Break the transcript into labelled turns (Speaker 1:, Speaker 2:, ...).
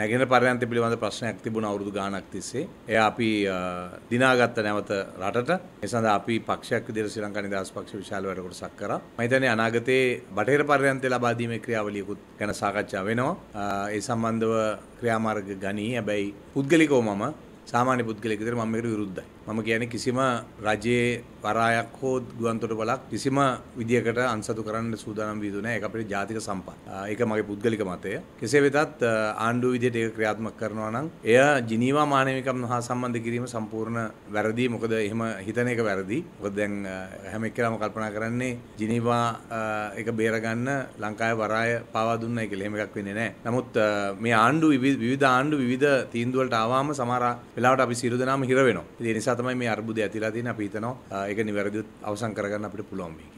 Speaker 1: නැගෙන පරයන්ත පිළිබඳ ප්‍රශ්නයක් තිබුණ අවුරුදු ගානක් තිස්සේ. එයා අපි දිනාගත්ත නැවත රටට. ඒ සඳහා අපි පක්ෂයක් විදිහට ශ්‍රී ලංකා නිදහස් පක්ෂ විශාල වැඩ කොටසක් කරා. මම හිතන්නේ අනාගතයේ බටහිර පරයන්තය ලබා දීමේ ක්‍රියාවලියකුත් ගැන සාකච්ඡා වෙනවා. ඒ සම්බන්ධව ක්‍රියාමාර්ග ගනී. හැබැයි පුද්ගලිකව මම සාමාන්‍ය පුද්ගලයෙක් විදිහට මම මේකට විරුද්ධයි. මම කියන්නේ කිසිම රජයේ වරායක් හෝ ගුවන්තොට බලක් කිසිම විදිකට අන්සතු කරන්න සූදානම් වීදුන එක අපට ජාතික සම්පත් ඒක මගේ පුද්ගලික මතය කෙසේ වෙතත් ආණ්ඩු විදියට ඒක ක්‍රියාත්මක කරනවා නම් එය ජිනීවා මානවිකම් හා සම්බන්ධ කිරීම සම්පූර්ණ වැරදි මොකද එහෙම හිතන එක වැරදි මොකද දැන් හැම එක්කලාම කල්පනා කරන්නේ ජිනීවා එක බේරගන්න ලංකාවේ වරාය පාවා දුන්නයි කියලා එහෙම එකක් වෙන්නේ නැහැ නමුත් මේ ආණ්ඩු විවිධ ආණ්ඩු විවිධ තීන්දුවලට ආවම සමහර වෙලාවට අපි සියලු දෙනාම හිර වෙනවා ඒ නිසා තමයි මේ අර්බුදය ඇතිලා තියෙන්නේ අපි හිතනවා ඒක නිවැරදිව අවසන් කරගන්න අපිට පුළුවන් මේක.